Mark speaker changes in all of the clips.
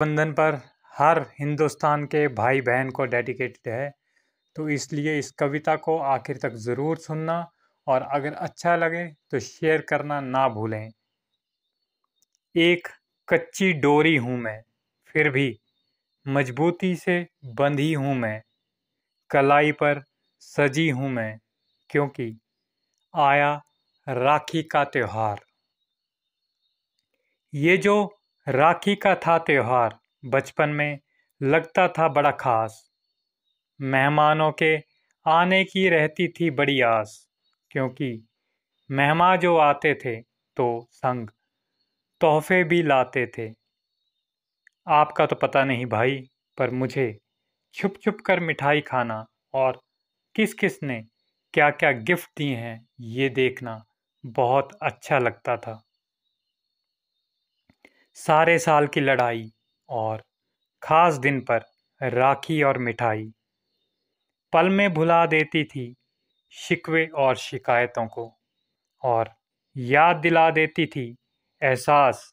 Speaker 1: बंधन पर हर हिंदुस्तान के भाई बहन को डेडिकेटेड है तो इसलिए इस कविता को आखिर तक ज़रूर सुनना और अगर अच्छा लगे तो शेयर करना ना भूलें एक कच्ची डोरी हूँ मैं फिर भी मजबूती से बंधी हूँ मैं कलाई पर सजी हूँ मैं क्योंकि आया राखी का त्यौहार ये जो राखी का था त्यौहार बचपन में लगता था बड़ा खास मेहमानों के आने की रहती थी बड़ी आस क्योंकि मेहमान जो आते थे तो संग तोहफे भी लाते थे आपका तो पता नहीं भाई पर मुझे छुप छुप कर मिठाई खाना और किस किस ने क्या क्या गिफ्ट दिए हैं ये देखना बहुत अच्छा लगता था सारे साल की लड़ाई और ख़ास दिन पर राखी और मिठाई पल में भुला देती थी शिकवे और शिकायतों को और याद दिला देती थी एहसास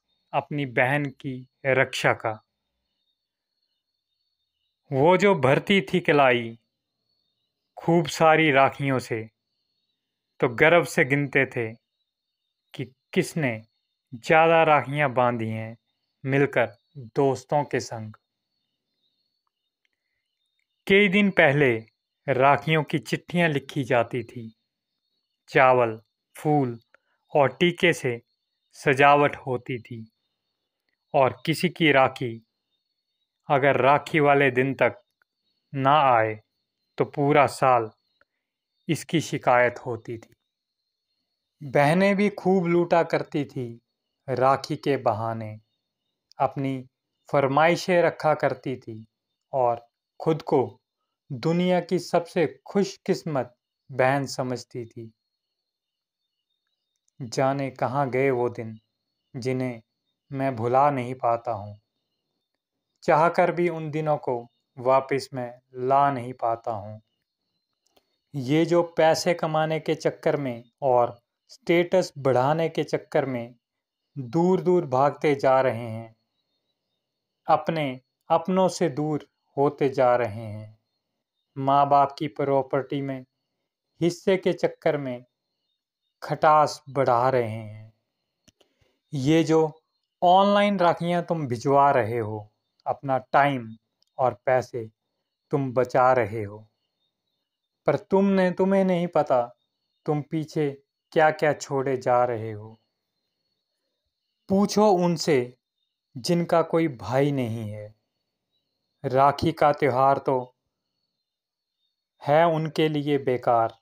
Speaker 1: अपनी बहन की रक्षा का वो जो भरती थी कलाई खूब सारी राखियों से तो गर्व से गिनते थे कि किसने ज़्यादा राखियाँ बांधी हैं मिलकर दोस्तों के संग कई दिन पहले राखियों की चिट्ठियाँ लिखी जाती थी चावल फूल और टीके से सजावट होती थी और किसी की राखी अगर राखी वाले दिन तक ना आए तो पूरा साल इसकी शिकायत होती थी बहनें भी खूब लूटा करती थी राखी के बहाने अपनी फरमाइशें रखा करती थी और खुद को दुनिया की सबसे खुशकिस्मत बहन समझती थी जाने कहाँ गए वो दिन जिन्हें मैं भुला नहीं पाता हूँ चाह कर भी उन दिनों को वापस मैं ला नहीं पाता हूँ ये जो पैसे कमाने के चक्कर में और स्टेटस बढ़ाने के चक्कर में दूर दूर भागते जा रहे हैं अपने अपनों से दूर होते जा रहे हैं माँ बाप की प्रॉपर्टी में हिस्से के चक्कर में खटास बढ़ा रहे हैं ये जो ऑनलाइन राखियाँ तुम भिजवा रहे हो अपना टाइम और पैसे तुम बचा रहे हो पर तुमने तुम्हें नहीं पता तुम पीछे क्या क्या छोड़े जा रहे हो पूछो उनसे जिनका कोई भाई नहीं है राखी का त्यौहार तो है उनके लिए बेकार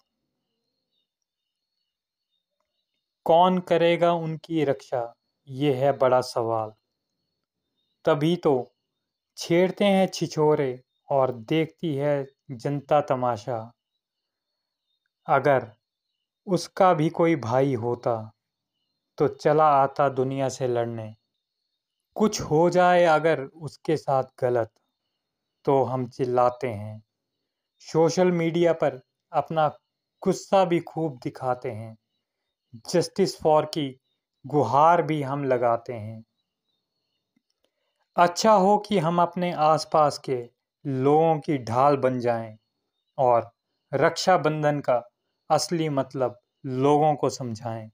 Speaker 1: कौन करेगा उनकी रक्षा ये है बड़ा सवाल तभी तो छेड़ते हैं छिछोरे और देखती है जनता तमाशा अगर उसका भी कोई भाई होता तो चला आता दुनिया से लड़ने कुछ हो जाए अगर उसके साथ गलत तो हम चिल्लाते हैं सोशल मीडिया पर अपना गुस्सा भी खूब दिखाते हैं जस्टिस फॉर की गुहार भी हम लगाते हैं अच्छा हो कि हम अपने आसपास के लोगों की ढाल बन जाएं और रक्षाबंधन का असली मतलब लोगों को समझाएं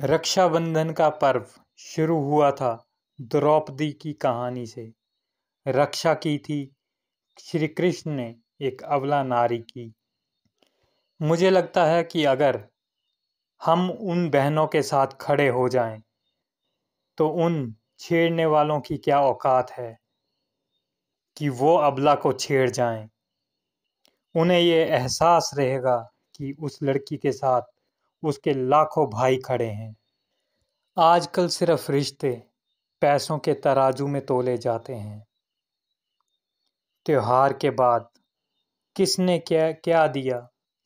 Speaker 1: रक्षाबंधन का पर्व शुरू हुआ था द्रौपदी की कहानी से रक्षा की थी श्री कृष्ण ने एक अवला नारी की मुझे लगता है कि अगर हम उन बहनों के साथ खड़े हो जाएं, तो उन छेड़ने वालों की क्या औकात है कि वो अबला को छेड़ जाएं। उन्हें ये एहसास रहेगा कि उस लड़की के साथ उसके लाखों भाई खड़े हैं आजकल सिर्फ रिश्ते पैसों के तराजू में तोले जाते हैं त्यौहार के बाद किसने क्या क्या दिया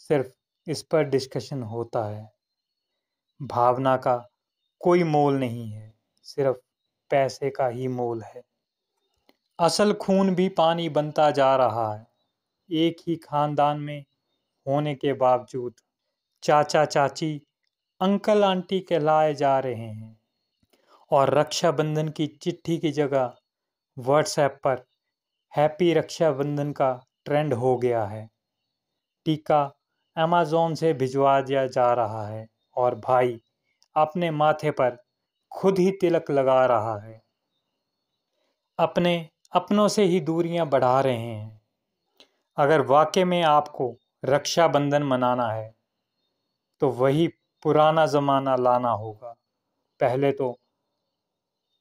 Speaker 1: सिर्फ इस पर डिस्कशन होता है भावना का कोई मोल नहीं है सिर्फ पैसे का ही मोल है असल खून भी पानी बनता जा रहा है एक ही खानदान में होने के बावजूद चाचा चाची अंकल आंटी कहलाए जा रहे हैं और रक्षाबंधन की चिट्ठी की जगह व्हाट्सएप पर हैप्पी रक्षाबंधन का ट्रेंड हो गया है टीका अमेजोन से भिजवा दिया जा रहा है और भाई अपने माथे पर खुद ही तिलक लगा रहा है अपने अपनों से ही दूरियां बढ़ा रहे हैं अगर वाकई में आपको रक्षाबंधन मनाना है तो वही पुराना ज़माना लाना होगा पहले तो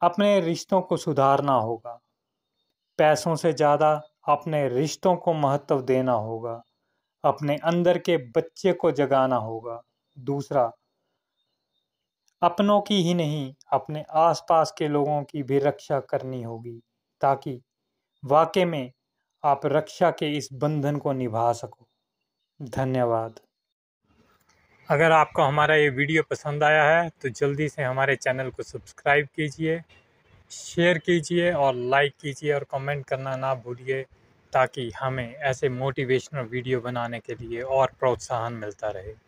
Speaker 1: अपने रिश्तों को सुधारना होगा पैसों से ज़्यादा अपने रिश्तों को महत्व देना होगा अपने अंदर के बच्चे को जगाना होगा दूसरा अपनों की ही नहीं अपने आसपास के लोगों की भी रक्षा करनी होगी ताकि वाकई में आप रक्षा के इस बंधन को निभा सको धन्यवाद अगर आपको हमारा ये वीडियो पसंद आया है तो जल्दी से हमारे चैनल को सब्सक्राइब कीजिए शेयर कीजिए और लाइक कीजिए और कमेंट करना ना भूलिए ताकि हमें ऐसे मोटिवेशनल वीडियो बनाने के लिए और प्रोत्साहन मिलता रहे